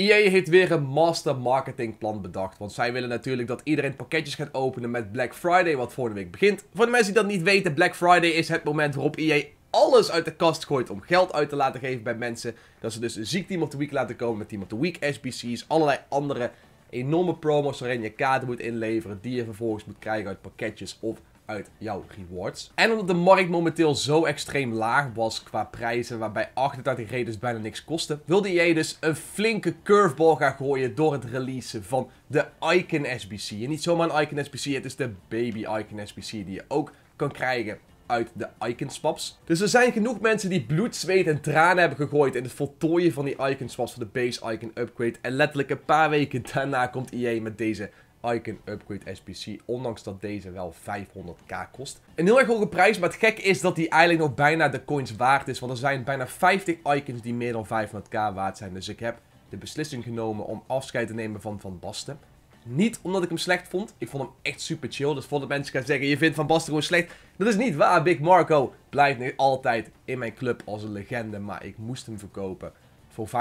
EA heeft weer een master marketingplan bedacht. Want zij willen natuurlijk dat iedereen pakketjes gaat openen met Black Friday, wat de week begint. Voor de mensen die dat niet weten, Black Friday is het moment waarop EA alles uit de kast gooit om geld uit te laten geven bij mensen. Dat ze dus een ziek Team of the Week laten komen met Team of the Week SBC's, allerlei andere enorme promos waarin je kaarten moet inleveren die je vervolgens moet krijgen uit pakketjes of uit jouw rewards. En omdat de markt momenteel zo extreem laag was qua prijzen, waarbij 38 reders dus bijna niks kosten, wilde jij dus een flinke curveball gaan gooien door het releasen van de Icon SBC. En niet zomaar een Icon SBC, het is de Baby Icon SBC die je ook kan krijgen uit de icon swaps. Dus er zijn genoeg mensen die bloed, zweet en tranen hebben gegooid in het voltooien van die icon swaps voor de base icon upgrade. En letterlijk een paar weken daarna komt EA met deze Icon Upgrade SPC. Ondanks dat deze wel 500k kost. Een heel erg hoge prijs, maar het gek is dat die eigenlijk nog bijna de coins waard is. Want er zijn bijna 50 icons die meer dan 500k waard zijn. Dus ik heb de beslissing genomen om afscheid te nemen van Van Basten. Niet omdat ik hem slecht vond. Ik vond hem echt super chill. Dus voordat mensen gaan zeggen, je vindt Van Basten gewoon slecht. Dat is niet waar. Big Marco blijft altijd in mijn club als een legende. Maar ik moest hem verkopen voor 590k.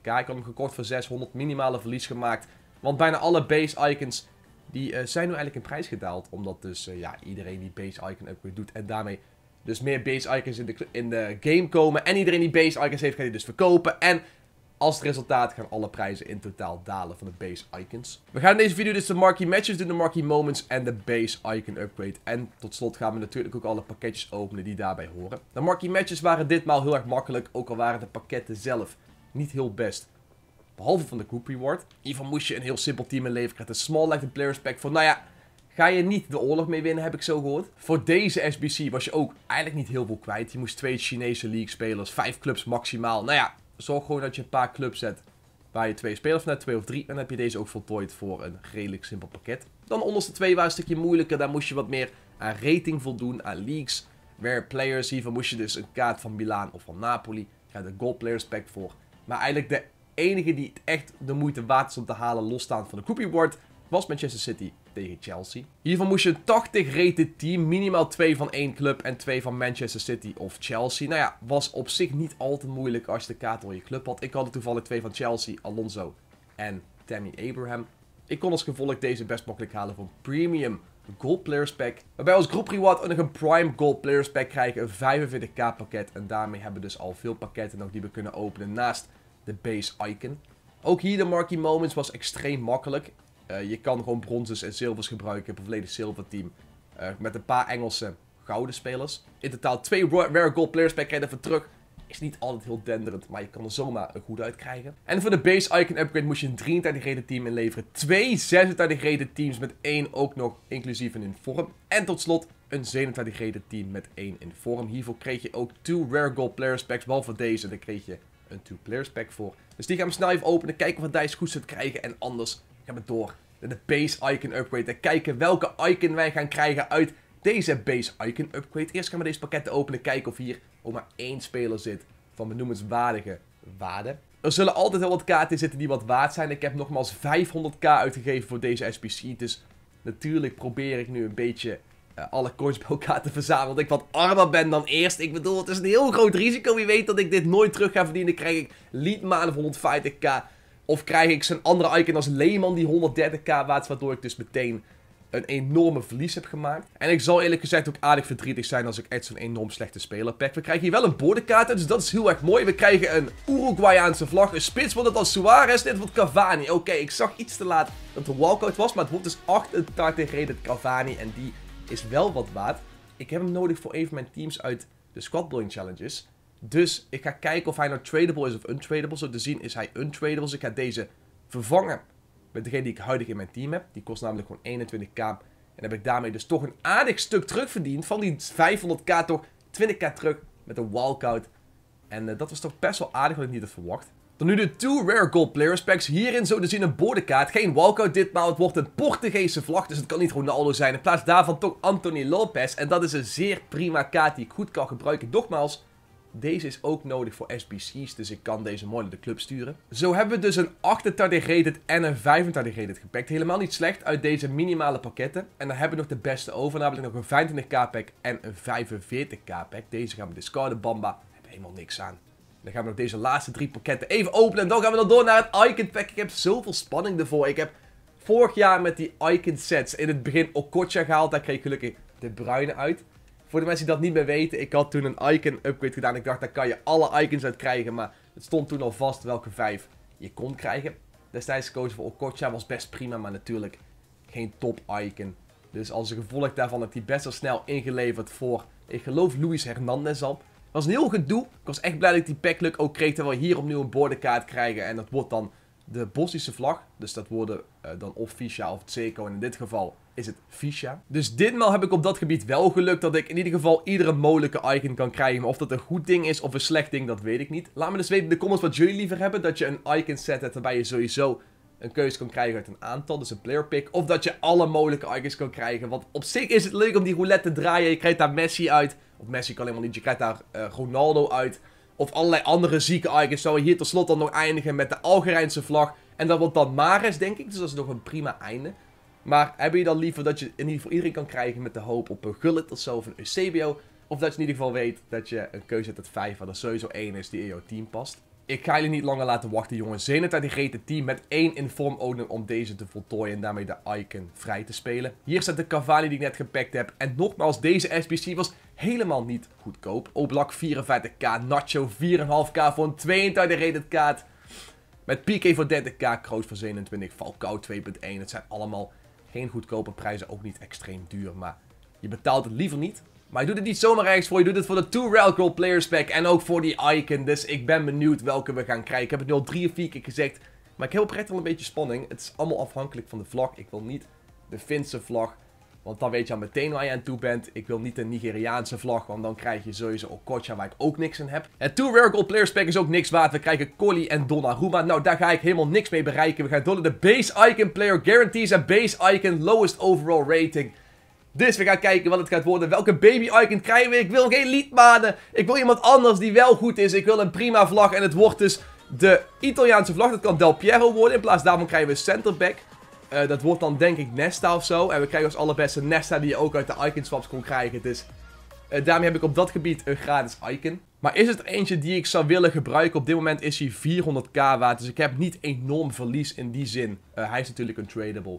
Ik had hem gekort voor 600. Minimale verlies gemaakt. Want bijna alle base icons die eh, zijn nu eigenlijk in prijs gedaald. Omdat dus eh, ja, iedereen die base icon upgrade doet en daarmee dus meer base icons in de, in de game komen. En iedereen die base icons heeft, gaat die dus verkopen. En als resultaat gaan alle prijzen in totaal dalen van de base icons. We gaan in deze video dus de marquee matches doen, de marquee moments en de base icon upgrade. En tot slot gaan we natuurlijk ook alle pakketjes openen die daarbij horen. De marquee matches waren ditmaal heel erg makkelijk, ook al waren de pakketten zelf niet heel best behalve van de group reward. Hiervan moest je een heel simpel team inleveren leven krijgen. Een small like player players pack voor, nou ja, ga je niet de oorlog mee winnen, heb ik zo gehoord. Voor deze SBC was je ook eigenlijk niet heel veel kwijt. Je moest twee Chinese league spelers, vijf clubs maximaal. Nou ja, zorg gewoon dat je een paar clubs zet waar je twee spelers hebt twee of drie. En dan heb je deze ook voltooid voor een redelijk simpel pakket. Dan onderste twee waren een stukje moeilijker. Daar moest je wat meer aan rating voldoen, aan leagues. Where players, hiervan moest je dus een kaart van Milaan of van Napoli. ga je de gold players pack voor. Maar eigenlijk de enige die het echt de moeite waard is om te halen losstaan van de coopieboard was Manchester City tegen Chelsea. Hiervan moest je een 80 rated team, minimaal 2 van één club en 2 van Manchester City of Chelsea. Nou ja, was op zich niet al te moeilijk als je de kaart door je club had. Ik had er toevallig twee van Chelsea, Alonso en Tammy Abraham. Ik kon als gevolg deze best makkelijk halen van premium gold players pack. Waarbij als groep reward en nog een prime gold players pack krijgen, een 45k pakket. En daarmee hebben we dus al veel pakketten nog die we kunnen openen naast de base icon. Ook hier de marquee moments was extreem makkelijk. Eh, je kan gewoon bronzes en zilvers gebruiken. Een volledig zilver team. Eh, met een paar Engelse gouden spelers. In totaal twee rare gold players per krijgen voor terug. Is niet altijd heel denderend, maar je kan er zomaar een goed uit krijgen. En voor de base icon upgrade moest je een 33 reden team inleveren. Twee 36 rated teams met één ook nog inclusief een in vorm. En tot slot een 27 rated team met één in vorm. Hiervoor kreeg je ook twee rare gold players packs, behalve deze. Dan kreeg je een two players pack voor. Dus die gaan we snel even openen, kijken wat dice goed zullen krijgen. En anders gaan we door de base icon upgrade. En kijken welke icon wij gaan krijgen uit deze base icon upgrade. Eerst gaan we deze pakketten openen, kijken of hier ook maar één speler zit van benoemenswaardige waarde. Er zullen altijd wel wat kaarten zitten die wat waard zijn. Ik heb nogmaals 500k uitgegeven voor deze SPC. Dus natuurlijk probeer ik nu een beetje eh, alle coins bij elkaar te verzamelen. Ik wat armer ben dan eerst. Ik bedoel, het is een heel groot risico. Wie weet dat ik dit nooit terug ga verdienen. Krijg ik Liedman of 150k. Of krijg ik zijn andere icon als Lehman die 130k waard. Waardoor ik dus meteen een enorme verlies heb gemaakt. En ik zal eerlijk gezegd ook aardig verdrietig zijn als ik echt zo'n enorm slechte speler pack. We krijgen hier wel een bordenkaart dus dat is heel erg mooi. We krijgen een Uruguayaanse vlag. Een spits wordt het als Suarez, dit wordt Cavani. Oké, ik zag iets te laat dat de walkout was, maar het wordt dus 88 rated Cavani en die is wel wat waard. Ik heb hem nodig voor een van mijn teams uit de squad building challenges. Dus ik ga kijken of hij nou tradable is of untradable. Zo te zien is hij untradable. Dus ik ga deze vervangen met degene die ik huidig in mijn team heb. Die kost namelijk gewoon 21k. En heb ik daarmee dus toch een aardig stuk terugverdiend. Van die 500k toch 20k terug met een walkout. En eh, dat was toch best wel aardig, wat ik niet had verwacht. Dan nu de two rare gold players packs. Hierin zo te zien een boordenkaart. Geen walkout ditmaal. Het wordt een Portugese vlag. Dus het kan niet Ronaldo zijn. In plaats daarvan toch Anthony Lopez. En dat is een zeer prima kaart die ik goed kan gebruiken. Nogmaals, deze is ook nodig voor SBC's. Dus ik kan deze mooi naar de club sturen. Zo hebben we dus een 38 rated en een 35 rated gepakt. Helemaal niet slecht uit deze minimale pakketten. En dan hebben we nog de beste over. Namelijk nog een 25k pack en een 45k pack. Deze gaan we discarden. Bamba. Heb helemaal niks aan. Dan gaan we nog deze laatste drie pakketten even openen. En dan gaan we dan door naar het Icon Pack. Ik heb zoveel spanning ervoor. Ik heb vorig jaar met die Icon Sets in het begin Okocha gehaald. Daar kreeg ik gelukkig de bruine uit. Voor de mensen die dat niet meer weten, ik had toen een Icon upgrade gedaan. Ik dacht, daar kan je alle Icons uit krijgen. Maar het stond toen al vast welke vijf je kon krijgen. Destijds gekozen voor Okocha was best prima, maar natuurlijk geen top Icon. Dus als een gevolg daarvan heb ik die best wel snel ingeleverd voor, ik geloof, Luis Hernandez al was een heel gedoe. Ik was echt blij dat ik die packluck ook kreeg, terwijl we hier opnieuw een bordenkaart krijgen. En dat wordt dan de Bosnische vlag. Dus dat worden uh, dan of Fisha of Tseko. En in dit geval is het Fisha. Dus ditmaal heb ik op dat gebied wel gelukt dat ik in ieder geval iedere mogelijke icon kan krijgen. Maar of dat een goed ding is of een slecht ding, dat weet ik niet. Laat me dus weten in de comments wat jullie liever hebben. Dat je een icon set hebt waarbij je sowieso een keuze kan krijgen uit een aantal, dus een player pick. Of dat je alle mogelijke icons kan krijgen. Want op zich is het leuk om die roulette te draaien. Je krijgt daar Messi uit. Of Messi kan helemaal niet. Je krijgt daar eh, Ronaldo uit. Of allerlei andere zieke icons. Zou je hier tot slot dan nog eindigen met de Algerijnse vlag. En dat wordt dan Mares, denk ik. Dus dat is nog een prima einde. Maar heb je dan liever dat je in ieder geval iedereen kan krijgen met de hoop op een gullet of zo of een Eusebio? Of dat je in ieder geval weet dat je een keuze hebt uit 5 waar er sowieso één is die in jouw team past. Ik ga jullie niet langer laten wachten, jongens. Zenit rated het team met één inform Odin om deze te voltooien en daarmee de Icon vrij te spelen. Hier staat de Cavani die ik net gepakt heb. En nogmaals, deze SBC was helemaal niet goedkoop. Oblak 54k, Nacho 4,5k voor een 32 rated kaart. Met PK voor 30k, Kroos voor 27, Falcao 2.1. Het zijn allemaal geen goedkope prijzen, ook niet extreem duur. Maar je betaalt het liever niet maar je doet het niet zomaar ergens voor. Je doet het voor de Two Gold Players Pack. En ook voor die Icon. Dus ik ben benieuwd welke we gaan krijgen. Ik heb het nu al drie of vier keer gezegd. Maar ik heb oprecht wel een beetje spanning. Het is allemaal afhankelijk van de vlag. Ik wil niet de Finse vlag. Want dan weet je al meteen waar je aan toe bent. Ik wil niet de Nigeriaanse vlag, want dan krijg je sowieso Okocha waar ik ook niks aan heb. Het 2 Rare Gold Players Pack is ook niks waard. We krijgen Collie en Donnarumma. Nou, daar ga ik helemaal niks mee bereiken. We gaan door de Base Icon Player Guarantees en Base Icon Lowest Overall Rating. Dus we gaan kijken wat het gaat worden. Welke baby icon krijgen we? Ik wil geen liedmanen. Ik wil iemand anders die wel goed is. Ik wil een prima vlag. En het wordt dus de Italiaanse vlag. Dat kan Del Piero worden. In plaats daarvan krijgen we centerback. Uh, dat wordt dan denk ik Nesta of zo. En we krijgen als allerbeste Nesta die je ook uit de icon swaps kon krijgen. Dus eh, daarmee heb ik op dat gebied een gratis icon. Maar is het er eentje die ik zou willen gebruiken? Op dit moment is hij 400k waard. Dus ik heb niet enorm verlies in die zin. Eh, hij is natuurlijk een tradable.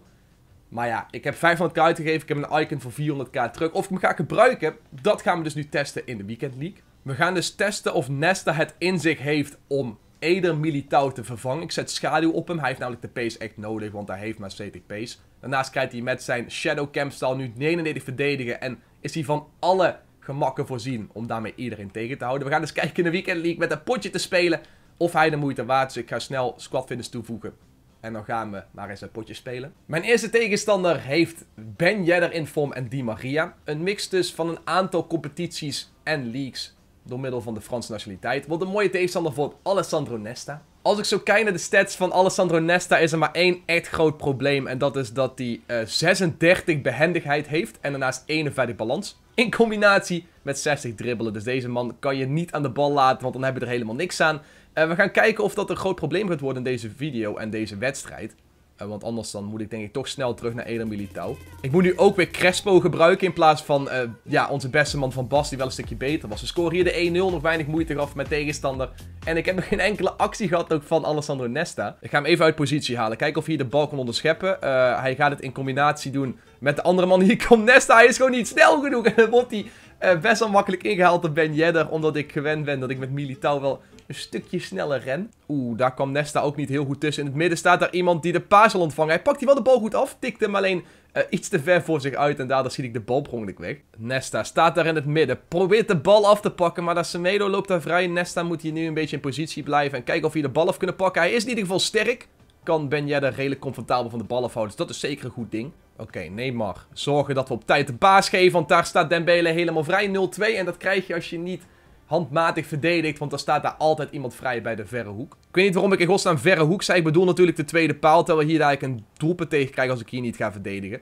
Maar ja, ik heb 500k uitgegeven. Ik heb een icon voor 400k terug. Of ik hem ga gebruiken, dat gaan we dus nu testen in de Weekend League. We gaan dus testen of Nesta het in zich heeft om Eder Militao te vervangen. Ik zet schaduw op hem. Hij heeft namelijk de pace echt nodig, want hij heeft maar 70 pace. Daarnaast krijgt hij met zijn Shadow Camp staal nu 99 verdedigen. En is hij van alle gemakken voorzien om daarmee iedereen tegen te houden. We gaan dus kijken in de Weekend League met een potje te spelen of hij de moeite waard is. ik ga snel squad toevoegen. En dan gaan we maar eens een potje spelen. Mijn eerste tegenstander heeft Ben Yedder in vorm en Di Maria. Een mix dus van een aantal competities en leagues door middel van de Franse nationaliteit. Wat een mooie tegenstander voor Alessandro Nesta. Als ik zo kijk naar de stats van Alessandro Nesta is er maar één echt groot probleem. En dat is dat hij 36 eh, behendigheid heeft en daarnaast 51 balans. In combinatie met 60 dribbelen. Dus deze man kan je niet aan de bal laten, want dan hebben we er helemaal niks aan. Uh, we gaan kijken of dat een groot probleem gaat worden in deze video en deze wedstrijd. Eh, want anders dan moet ik denk ik toch snel terug naar Eder Militao. Ik moet nu ook weer Crespo gebruiken in plaats van eh, ja, onze beste man Van Bas die wel een stukje beter was. We scoren hier de 1-0, nog weinig moeite gaf met tegenstander. En ik heb nog geen enkele actie gehad ook van Alessandro Nesta. Ik ga hem even uit positie halen. Kijken of hij de bal kan onderscheppen. hij gaat het in combinatie doen met de andere man. Hier komt Nesta, hij is gewoon niet snel genoeg. En wordt hij eh, best wel makkelijk ingehaald door Ben Yedder, omdat ik gewend ben dat ik met Militao wel een stukje sneller ren. Oeh, daar kwam Nesta ook niet heel goed tussen. In het midden staat daar iemand die de paas wil ontvangen. Hij pakt die wel de bal goed af, tikt hem alleen eh, iets te ver voor zich uit en daardoor schiet ik de bal per weg. Nesta staat daar in het midden, probeert de bal af te pakken, maar Semedo loopt daar vrij. Nesta moet hier nu een beetje in positie blijven en kijken of hij de bal af kunnen pakken. Hij is in ieder geval sterk. Kan Ben Yedder redelijk comfortabel van de bal afhouden, dus dat is zeker een goed ding. Oké, okay, Neymar. Zorgen dat we op tijd de baas geven, want daar staat Dembele helemaal vrij. 0-2 en dat krijg je als je niet handmatig verdedigt, want dan staat daar altijd iemand vrij bij de verre hoek. Ik weet niet waarom ik in godsnaam verre hoek zei. Ik bedoel natuurlijk de tweede paal, terwijl we hier eigenlijk een doelpunt tegen krijgen als ik hier niet ga verdedigen.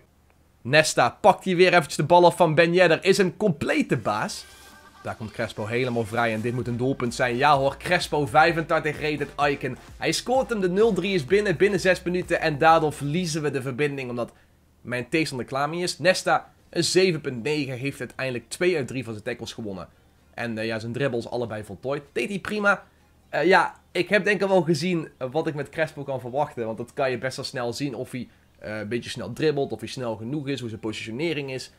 Nesta pakt hier weer eventjes de bal af van Ben Yedder. Is een complete baas. Daar komt Crespo helemaal vrij en dit moet een doelpunt zijn. Ja hoor, Crespo 85 35 het Icon. Hij scoort hem, de 0-3 is binnen, binnen 6 minuten. En daardoor verliezen we de verbinding omdat mijn tegenstander de mee is. Nesta, een 7.9, heeft uiteindelijk 2 uit 3 van zijn tackles gewonnen. En eh, ja, zijn dribbles allebei voltooid. Deed hij prima. Eh, ja, ik heb denk ik wel gezien eh, wat ik met Crespo kan verwachten. Want dat kan je best wel snel zien of hij een beetje snel dribbelt, of hij snel genoeg is, hoe zijn positionering is.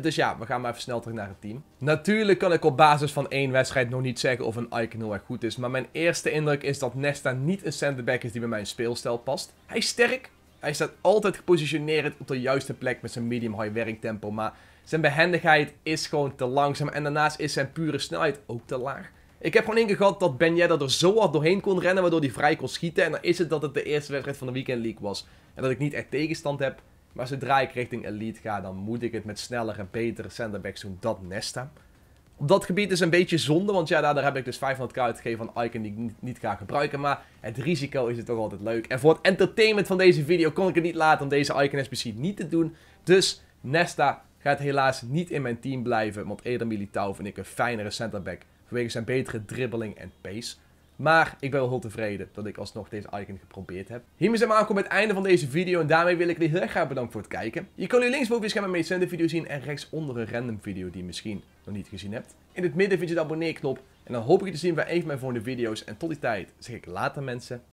dus ja, we gaan maar even snel terug naar het team. Natuurlijk kan ik op basis van één wedstrijd nog niet zeggen of een Icon heel erg goed is. Maar mijn eerste indruk is dat Nesta niet een centre-back is die bij mijn speelstijl past. Hij is sterk, hij staat altijd gepositioneerd op de juiste plek met zijn medium-high werktempo. Maar zijn behendigheid is gewoon te langzaam. En daarnaast is zijn pure snelheid ook te laag. Ik heb gewoon één dat Ben Yedder er zo hard doorheen kon rennen, waardoor hij vrij kon schieten. En dan is het dat het de eerste wedstrijd van de Weekend League was. En dat ik niet echt tegenstand heb. Maar zodra ik richting Elite ga, dan moet ik het met snellere, en betere centerbacks doen. Dat Nesta op dat gebied is een beetje zonde, want ja, daar, heb ik dus 500k uitgegeven van icon die ik niet, ga gebruiken. Maar het risico is het toch altijd leuk. En voor het entertainment van deze video kon ik het niet laten om deze icon SBC niet te doen. Dus Nesta gaat helaas niet in mijn team blijven, want Eder Militao vind ik een fijnere centerback. Vanwege zijn betere dribbling en pace. Maar ik ben wel heel tevreden dat ik alsnog deze icon geprobeerd heb. Hiermee zijn we aangekomen bij het einde van deze video. En daarmee wil ik jullie heel erg graag bedanken voor het kijken. Je kan nu linksboven je scherm een meestzende video zien. En rechtsonder een random video die misschien nog niet gezien hebt. In het midden vind je de abonneerknop en dan hoop ik je te zien bij een van mijn volgende video's. En tot die tijd zeg ik later mensen.